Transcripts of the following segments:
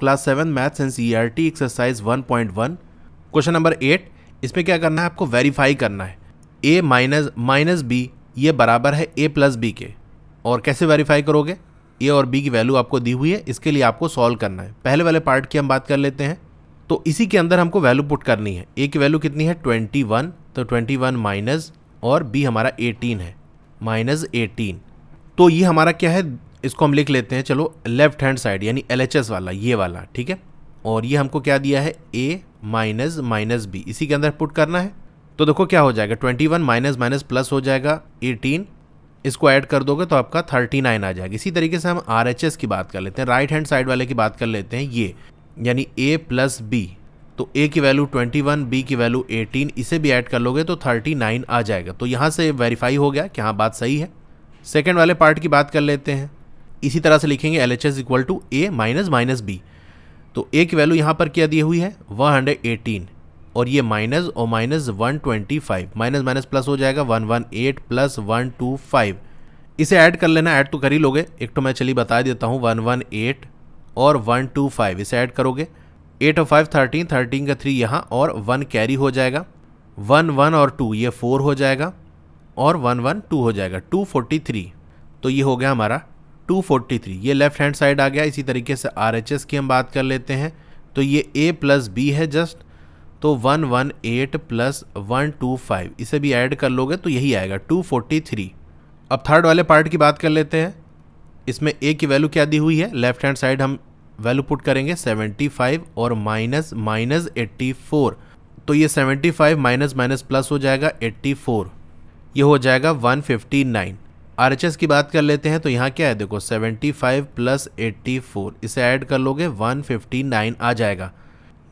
class seven maths and C R T exercise one point one question number eight इसमें क्या करना है आपको वेरीफाई करना है ए माइनस माइनस बी ये बराबर है ए प्लस बी के और कैसे वेरीफाई करोगे ए और बी की वैल्यू आपको दी हुई है इसके लिए आपको सॉल्व करना है पहले वाले पार्ट की हम बात कर लेते हैं तो इसी के अंदर हमको वैल्यू पुट करनी है ए की वैल्यू कितनी है ट्वेंटी वन तो ट्वेंटी वन माइनस और बी हमारा एटीन है माइनस एटीन तो ये हमारा क्या है इसको हम लिख लेते हैं चलो लेफ्ट हैंड साइड यानी एल वाला ये वाला ठीक है और ये हमको क्या दिया है ए माइनस माइनस बी इसी के अंदर पुट करना है तो देखो क्या हो जाएगा twenty one minus minus plus हो जाएगा एटीन इसको ऐड कर दोगे तो आपका थर्टी नाइन आ जाएगा इसी तरीके से हम आर एच एस की बात कर लेते हैं राइट हैंड साइड वाले की बात कर लेते हैं ये यानी ए प्लस बी तो ए की वैल्यू 21, बी की वैल्यू 18, इसे भी ऐड कर लोगे तो 39 आ जाएगा तो यहाँ से वेरीफाई हो गया कि हाँ बात सही है सेकेंड वाले पार्ट की बात कर लेते हैं इसी तरह से लिखेंगे L H S equal to A minus minus B तो ए की वैल्यू यहाँ पर क्या दी हुई है वन हंड्रेड एटीन और ये माइनस और minus one twenty five minus minus plus हो जाएगा one one eight plus one two five इसे ऐड कर लेना ऐड तो कर ही लोगे एक तो मैं चलिए बता देता हूँ वन वन एट और वन टू फाइव इसे ऐड करोगे एट और फाइव थर्टीन थर्टीन का थ्री यहाँ और वन कैरी हो जाएगा वन वन और टू ये फोर हो जाएगा और वन वन टू हो जाएगा टू फोर्टी थ्री तो ये हो गया हमारा 243 ये लेफ्ट हैंड साइड आ गया इसी तरीके से आर की हम बात कर लेते हैं तो ये ए प्लस बी है जस्ट तो 118 प्लस फाइव इसे भी ऐड कर लोगे तो यही आएगा 243 अब थर्ड वाले पार्ट की बात कर लेते हैं इसमें ए की वैल्यू क्या दी हुई है लेफ्ट हैंड साइड हम वैल्यू पुट करेंगे 75 और माइनस माइनस एट्टी तो ये 75 माइनस माइनस प्लस हो जाएगा 84 ये हो जाएगा 159 आर की बात कर लेते हैं तो यहाँ क्या है देखो 75 प्लस 84 इसे ऐड कर लोगे 159 आ जाएगा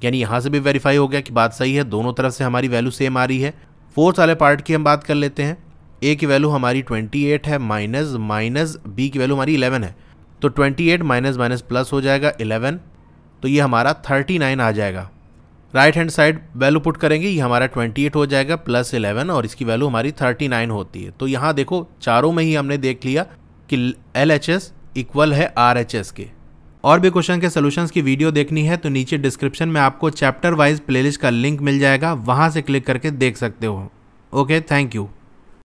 यानी यहाँ से भी वेरीफाई हो गया कि बात सही है दोनों तरफ से हमारी वैल्यू सेम आ रही है फोर्थ वाले पार्ट की हम बात कर लेते हैं ए की वैल्यू हमारी 28 है माइनस माइनस बी की वैल्यू हमारी 11 है तो 28 माइनस माइनस प्लस हो जाएगा 11 तो ये हमारा 39 आ जाएगा right hand side value put करेंगे ये हमारा 28 हो जाएगा प्लस 11 और इसकी वैल्यू हमारी 39 होती है तो यहाँ देखो चारों में ही हमने देख लिया कि एल एच एस इक्वल है आर एच एस के और भी क्वेश्चन के सोल्यूशंस की वीडियो देखनी है तो नीचे डिस्क्रिप्शन में आपको चैप्टर वाइज प्लेलिस्ट का लिंक मिल जाएगा वहाँ से क्लिक करके देख सकते हो ओके थैंक यू